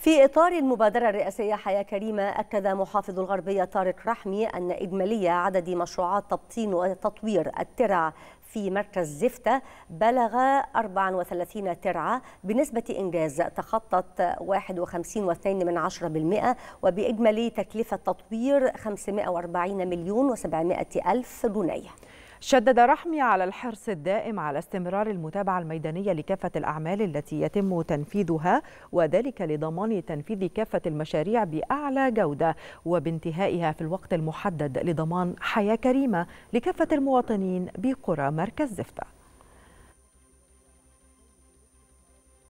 في إطار المبادرة الرئاسية حياة كريمة أكد محافظ الغربية طارق رحمي أن إجمالية عدد مشروعات تبطين وتطوير الترع في مركز زفتة بلغ 34 ترعة بنسبة إنجاز تخطت 51.2 من وبإجمالي تكلفة تطوير 540 مليون و700 ألف جنيه شدد رحمي على الحرص الدائم على استمرار المتابعة الميدانية لكافة الأعمال التي يتم تنفيذها وذلك لضمان تنفيذ كافة المشاريع بأعلى جودة وبانتهائها في الوقت المحدد لضمان حياة كريمة لكافة المواطنين بقرى مركز زفتة